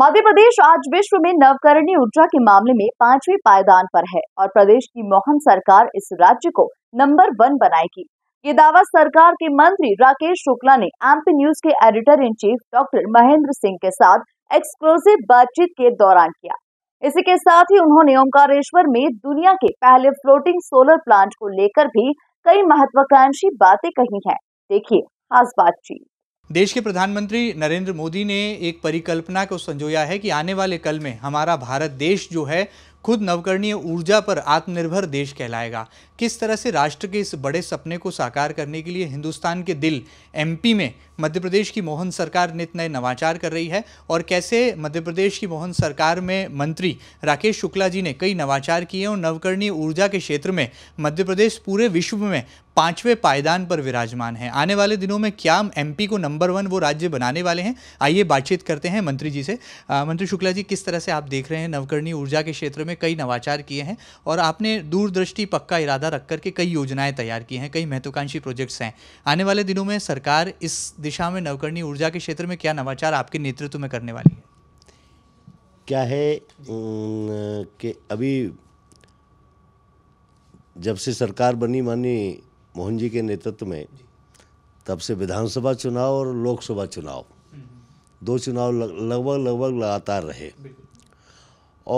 मध्य प्रदेश आज विश्व में नवकरणीय ऊर्जा के मामले में पांचवें पायदान पर है और प्रदेश की मोहन सरकार इस राज्य को नंबर वन बनाएगी ये दावा सरकार के मंत्री राकेश शुक्ला ने एम्पी न्यूज के editor in chief doctor Mahendra Singh के साथ एक्सक्लूसिव बातचीत के दौरान किया इसी के साथ ही उन्होंने ओंकारेश्वर में दुनिया के पहले फ्लोटिंग सोलर प्लांट को लेकर भी कई महत्वाकांक्षी बातें कही हैं देखिए खास बातचीत देश के प्रधानमंत्री नरेंद्र मोदी ने एक परिकल्पना को संजोया है कि आने वाले कल में हमारा भारत देश जो है खुद नवकरणीय ऊर्जा पर आत्मनिर्भर देश कहलाएगा किस तरह से राष्ट्र के इस बड़े सपने को साकार करने के लिए हिंदुस्तान के दिल एमपी में मध्य प्रदेश की मोहन सरकार नित नए नवाचार कर रही है और कैसे मध्य प्रदेश की मोहन सरकार में मंत्री राकेश शुक्ला जी ने कई नवाचार किए और नवकरणीय ऊर्जा के क्षेत्र में मध्य प्रदेश पूरे विश्व में पांचवें पायदान पर विराजमान है आने वाले दिनों में क्या एमपी को नंबर वन वो राज्य बनाने वाले हैं आइए बातचीत करते हैं मंत्री जी से आ, मंत्री शुक्ला जी किस तरह से आप देख रहे हैं नवकरणीय ऊर्जा के क्षेत्र में कई नवाचार किए हैं और आपने दूरदृष्टि पक्का इरादा रख करके कई योजनाएं तैयार की हैं कई महत्वाकांक्षी प्रोजेक्ट्स हैं आने वाले दिनों में सरकार इस दिशा में नवकरणीय ऊर्जा के क्षेत्र में क्या नवाचार आपके नेतृत्व में करने वाली है क्या है कि अभी जब से सरकार बनी मानी मोहन जी के नेतृत्व में तब से विधानसभा चुनाव और लोकसभा चुनाव हम्म। दो चुनाव लगभग लगभग लगातार रहे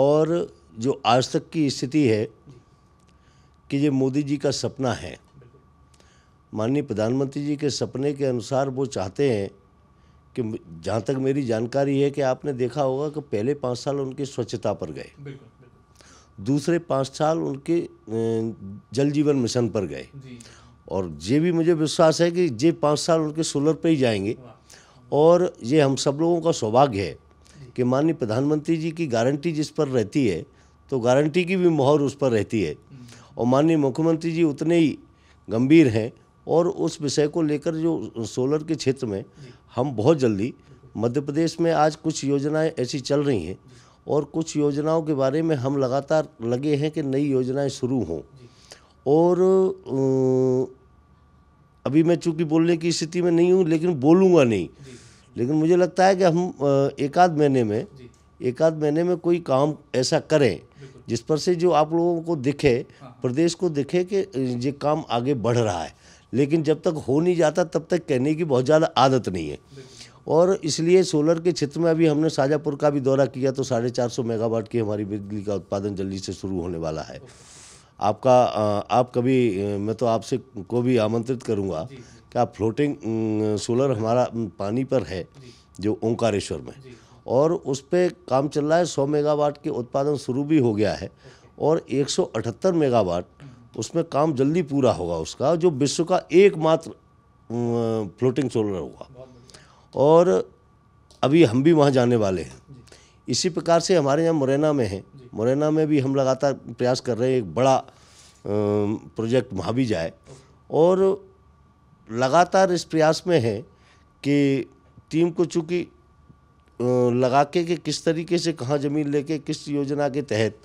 और जो आज तक की स्थिति है कि ये मोदी जी का सपना है माननीय प्रधानमंत्री जी के सपने के अनुसार वो चाहते हैं कि जहाँ तक मेरी जानकारी है कि आपने देखा होगा कि पहले पाँच साल उनके स्वच्छता पर गए दूसरे पाँच साल उनके जल जीवन मिशन पर गए और ये भी मुझे विश्वास है कि ये पाँच साल उनके सोलर पे ही जाएंगे और ये हम सब लोगों का सौभाग्य है कि माननीय प्रधानमंत्री जी की गारंटी जिस पर रहती है तो गारंटी की भी मोहर उस पर रहती है और माननीय मुख्यमंत्री जी उतने ही गंभीर हैं और उस विषय को लेकर जो सोलर के क्षेत्र में हम बहुत जल्दी मध्य प्रदेश में आज कुछ योजनाएं ऐसी चल रही हैं और कुछ योजनाओं के बारे में हम लगातार लगे हैं कि नई योजनाएं शुरू हों और अभी मैं चूंकि बोलने की स्थिति में नहीं हूँ लेकिन बोलूँगा नहीं लेकिन मुझे लगता है कि हम एक आध महीने में एक आध महीने में कोई काम ऐसा करें जिस पर से जो आप लोगों को दिखे हाँ। प्रदेश को देखे कि ये काम आगे बढ़ रहा है लेकिन जब तक हो नहीं जाता तब तक कहने की बहुत ज़्यादा आदत नहीं है और इसलिए सोलर के क्षेत्र में अभी हमने शाजापुर का भी दौरा किया तो साढ़े चार सौ मेगावाट की हमारी बिजली का उत्पादन जल्दी से शुरू होने वाला है आपका आप कभी मैं तो आपसे को भी आमंत्रित करूँगा कि आप फ्लोटिंग सोलर हमारा पानी पर है जो ओंकारेश्वर में और उस पर काम चल रहा है सौ मेगावाट के उत्पादन शुरू भी हो गया है और 178 मेगावाट उसमें काम जल्दी पूरा होगा उसका जो विश्व का एकमात्र फ्लोटिंग सोलर होगा और अभी हम भी वहाँ जाने वाले हैं इसी प्रकार से हमारे यहाँ मुरैना में है मुरैना में भी हम लगातार प्रयास कर रहे हैं एक बड़ा प्रोजेक्ट वहाँ भी जाए और लगातार इस प्रयास में है कि टीम को चूँकि लगा के कि किस तरीके से कहाँ ज़मीन लेके किस योजना के तहत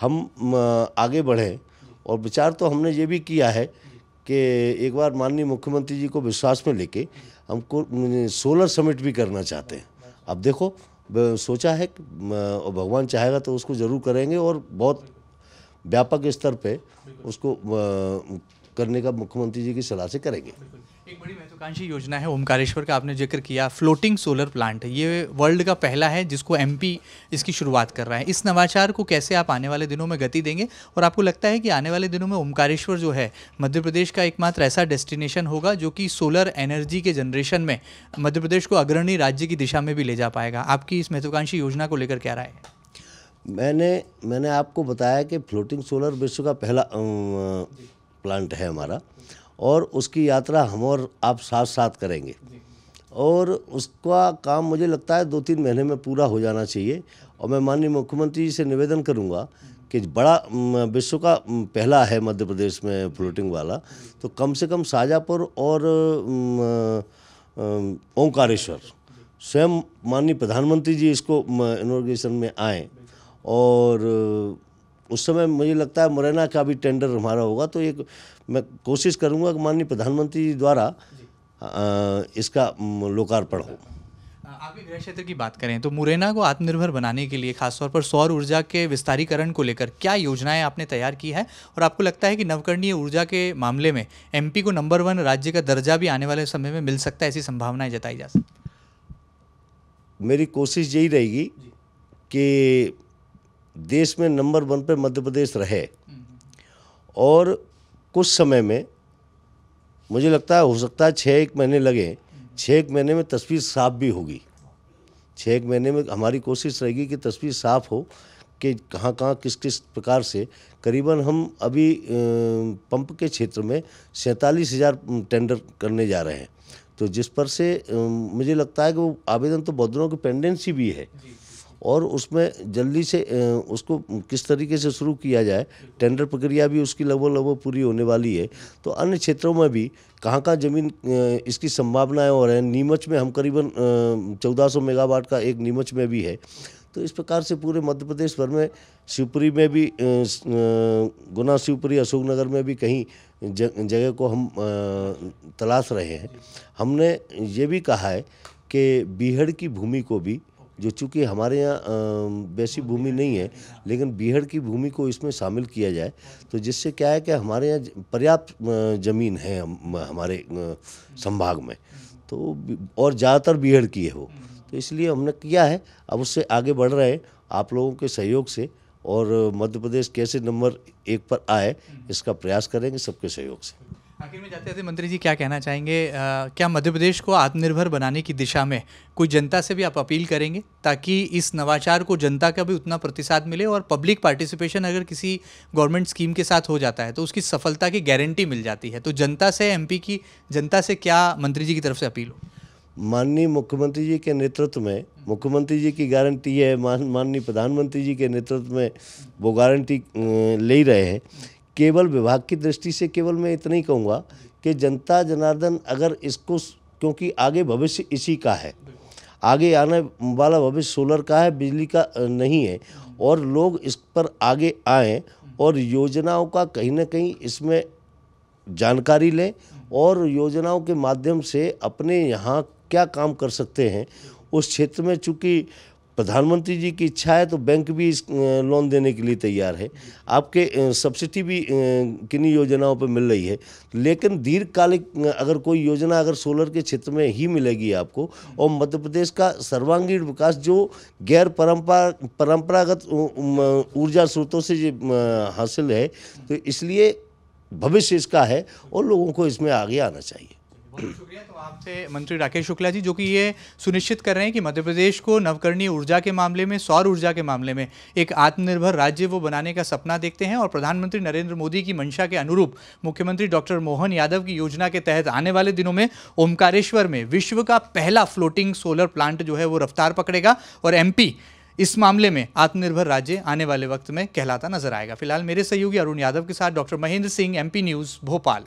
हम आगे बढ़ें और विचार तो हमने ये भी किया है कि एक बार माननीय मुख्यमंत्री जी को विश्वास में लेके हमको सोलर समिट भी करना चाहते हैं अब देखो सोचा है और भगवान चाहेगा तो उसको ज़रूर करेंगे और बहुत व्यापक स्तर पे उसको करने का मुख्यमंत्री जी की सलाह से करेंगे एक बड़ी महत्वाकांक्षी योजना है ओमकारेश्वर का आपने जिक्र किया फ्लोटिंग सोलर प्लांट ये वर्ल्ड का पहला है जिसको एमपी इसकी शुरुआत कर रहा है इस नवाचार को कैसे आप आने वाले दिनों में गति देंगे और आपको लगता है कि आने वाले दिनों में ओमकारेश्वर जो है मध्य प्रदेश का एकमात्र ऐसा डेस्टिनेशन होगा जो कि सोलर एनर्जी के जनरेशन में मध्य प्रदेश को अग्रणी राज्य की दिशा में भी ले जा पाएगा आपकी इस महत्वाकांक्षी योजना को लेकर क्या राय है मैंने मैंने आपको बताया कि फ्लोटिंग सोलर विश्व का पहला प्लांट है हमारा और उसकी यात्रा हम और आप साथ साथ करेंगे और उसका काम मुझे लगता है दो तीन महीने में पूरा हो जाना चाहिए और मैं माननीय मुख्यमंत्री जी से निवेदन करूंगा कि बड़ा विश्व का पहला है मध्य प्रदेश में फ्लोटिंग वाला तो कम से कम शाहजहाँपुर और ओंकारेश्वर स्वयं माननीय प्रधानमंत्री जी इसको इनोग्रेशन में आए और उस समय मुझे लगता है मुरैना का भी टेंडर हमारा होगा तो एक मैं कोशिश करूंगा कि माननीय प्रधानमंत्री जी द्वारा इसका लोकार्पण हो आप गृह क्षेत्र की बात करें तो मुरैना को आत्मनिर्भर बनाने के लिए खासतौर पर सौर ऊर्जा के विस्तारीकरण को लेकर क्या योजनाएं आपने तैयार की है और आपको लगता है कि नवकरणीय ऊर्जा के मामले में एमपी को नंबर वन राज्य का दर्जा भी आने वाले समय में मिल सकता है ऐसी संभावनाएं जताई जा सकती मेरी कोशिश यही रहेगी कि देश में नंबर वन पे मध्य प्रदेश रहे और कुछ समय में मुझे लगता है हो सकता है छः एक महीने लगे छः एक महीने में तस्वीर साफ भी होगी छः एक महीने में हमारी कोशिश रहेगी कि तस्वीर साफ हो कि कहाँ कहाँ किस किस प्रकार से करीबन हम अभी पंप के क्षेत्र में सैंतालीस हज़ार टेंडर करने जा रहे हैं तो जिस पर से मुझे लगता है कि वो आवेदन तो बहुत दिनों की पेंडेंसी भी है और उसमें जल्दी से उसको किस तरीके से शुरू किया जाए टेंडर प्रक्रिया भी उसकी लगभग लगभग पूरी होने वाली है तो अन्य क्षेत्रों में भी कहाँ कहाँ ज़मीन इसकी संभावनाएँ और हैं नीमच में हम करीबन 1400 मेगावाट का एक नीमच में भी है तो इस प्रकार से पूरे मध्य प्रदेश भर में शिवपुरी में भी गुना शिवपुरी अशोकनगर में भी कहीं जगह को हम तलाश रहे हैं हमने ये भी कहा है कि बीहड़ की भूमि को भी जो चूँकि हमारे यहाँ वैसी हाँ, भूमि नहीं है लेकिन बीहड़ की भूमि को इसमें शामिल किया जाए तो जिससे क्या है कि हमारे यहाँ पर्याप्त ज़मीन है हम, हमारे संभाग में तो और ज़्यादातर बीहड़ की है वो तो इसलिए हमने किया है अब उससे आगे बढ़ रहे हैं आप लोगों के सहयोग से और मध्य प्रदेश कैसे नंबर एक पर आए इसका प्रयास करेंगे सबके सहयोग से आखिर में जाते जाते मंत्री जी क्या कहना चाहेंगे आ, क्या मध्य प्रदेश को आत्मनिर्भर बनाने की दिशा में कोई जनता से भी आप अपील करेंगे ताकि इस नवाचार को जनता का भी उतना प्रतिसाद मिले और पब्लिक पार्टिसिपेशन अगर किसी गवर्नमेंट स्कीम के साथ हो जाता है तो उसकी सफलता की गारंटी मिल जाती है तो जनता से एम की जनता से क्या मंत्री जी की तरफ से अपील हो माननीय मुख्यमंत्री जी के नेतृत्व में मुख्यमंत्री जी की गारंटी है माननीय प्रधानमंत्री जी के नेतृत्व में वो गारंटी ले ही रहे हैं केवल विभाग की दृष्टि से केवल मैं इतना ही कहूँगा कि जनता जनार्दन अगर इसको क्योंकि आगे भविष्य इसी का है आगे आने वाला भविष्य सोलर का है बिजली का नहीं है और लोग इस पर आगे आए और योजनाओं का कहीं ना कहीं इसमें जानकारी लें और योजनाओं के माध्यम से अपने यहाँ क्या काम कर सकते हैं उस क्षेत्र में चूँकि प्रधानमंत्री जी की इच्छा है तो बैंक भी इस लोन देने के लिए तैयार है आपके सब्सिडी भी किन्हीं योजनाओं पर मिल रही है लेकिन दीर्घकालिक अगर कोई योजना अगर सोलर के क्षेत्र में ही मिलेगी आपको और मध्य प्रदेश का सर्वांगीण विकास जो गैर परंपरा परंपरागत ऊर्जा स्रोतों से हासिल है तो इसलिए भविष्य इसका है और लोगों को इसमें आगे आना चाहिए शुक्रिया तो आपसे मंत्री राकेश शुक्ला जी जो कि ये सुनिश्चित कर रहे हैं कि मध्य प्रदेश को नवकरणीय ऊर्जा के मामले में सौर ऊर्जा के मामले में एक आत्मनिर्भर राज्य वो बनाने का सपना देखते हैं और प्रधानमंत्री नरेंद्र मोदी की मंशा के अनुरूप मुख्यमंत्री डॉक्टर मोहन यादव की योजना के तहत आने वाले दिनों में ओमकारेश्वर में विश्व का पहला फ्लोटिंग सोलर प्लांट जो है वो रफ्तार पकड़ेगा और एम इस मामले में आत्मनिर्भर राज्य आने वाले वक्त में कहलाता नजर आएगा फिलहाल मेरे सहयोगी अरुण यादव के साथ doctor Mahendra Singh M news Bhopal